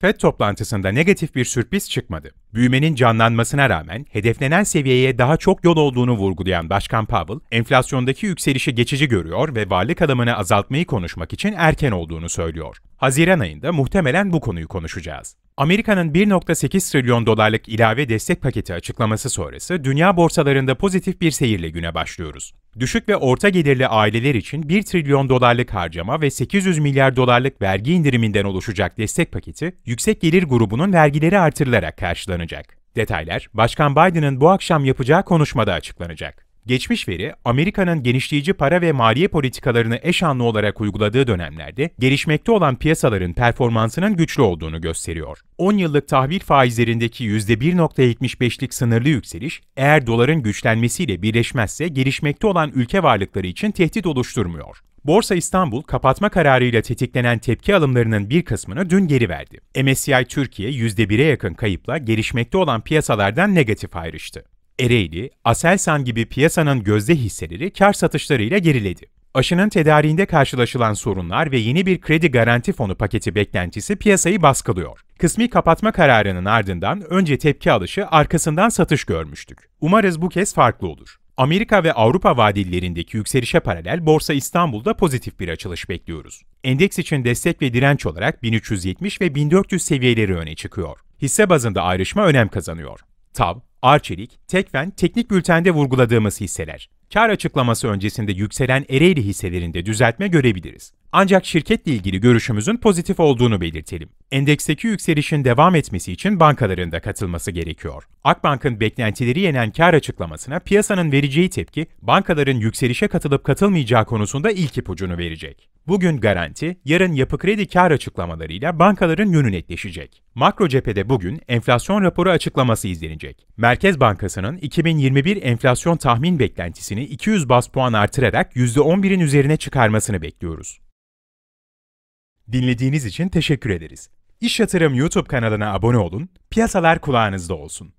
FED toplantısında negatif bir sürpriz çıkmadı. Büyümenin canlanmasına rağmen hedeflenen seviyeye daha çok yol olduğunu vurgulayan Başkan Powell, enflasyondaki yükselişi geçici görüyor ve varlık alımını azaltmayı konuşmak için erken olduğunu söylüyor. Haziran ayında muhtemelen bu konuyu konuşacağız. Amerika'nın 1.8 trilyon dolarlık ilave destek paketi açıklaması sonrası dünya borsalarında pozitif bir seyirle güne başlıyoruz. Düşük ve orta gelirli aileler için 1 trilyon dolarlık harcama ve 800 milyar dolarlık vergi indiriminden oluşacak destek paketi, yüksek gelir grubunun vergileri artırılarak karşılanacak. Detaylar, Başkan Biden'ın bu akşam yapacağı konuşmada açıklanacak. Geçmiş veri, Amerika'nın genişleyici para ve maliye politikalarını eş anlı olarak uyguladığı dönemlerde gelişmekte olan piyasaların performansının güçlü olduğunu gösteriyor. 10 yıllık tahvil faizlerindeki %1.75'lik sınırlı yükseliş, eğer doların güçlenmesiyle birleşmezse gelişmekte olan ülke varlıkları için tehdit oluşturmuyor. Borsa İstanbul kapatma kararıyla tetiklenen tepki alımlarının bir kısmını dün geri verdi. MSCI Türkiye %1'e yakın kayıpla gelişmekte olan piyasalardan negatif ayrıştı. Ereğli, Aselsan gibi piyasanın gözde hisseleri kar satışlarıyla geriledi. Aşının tedariğinde karşılaşılan sorunlar ve yeni bir kredi garanti fonu paketi beklentisi piyasayı baskılıyor. Kısmi kapatma kararının ardından önce tepki alışı arkasından satış görmüştük. Umarız bu kez farklı olur. Amerika ve Avrupa vadillerindeki yükselişe paralel Borsa İstanbul'da pozitif bir açılış bekliyoruz. Endeks için destek ve direnç olarak 1370 ve 1400 seviyeleri öne çıkıyor. Hisse bazında ayrışma önem kazanıyor. TAV, Arçelik, Tekfen Teknik Bülten'de vurguladığımız hisseler kar açıklaması öncesinde yükselen Ereğli hisselerinde düzeltme görebiliriz. Ancak şirketle ilgili görüşümüzün pozitif olduğunu belirtelim. Endeksteki yükselişin devam etmesi için bankaların da katılması gerekiyor. Akbank'ın beklentileri yenen kar açıklamasına piyasanın vereceği tepki, bankaların yükselişe katılıp katılmayacağı konusunda ilk ipucunu verecek. Bugün garanti, yarın yapı kredi kar açıklamalarıyla bankaların yönü netleşecek. Makro cephede bugün enflasyon raporu açıklaması izlenecek. Merkez Bankası'nın 2021 enflasyon tahmin beklentisini enflasyonu 200 bas puan artırarak %11'in üzerine çıkarmasını bekliyoruz. Dinlediğiniz için teşekkür ederiz. İş Yatırım YouTube kanalına abone olun, piyasalar kulağınızda olsun.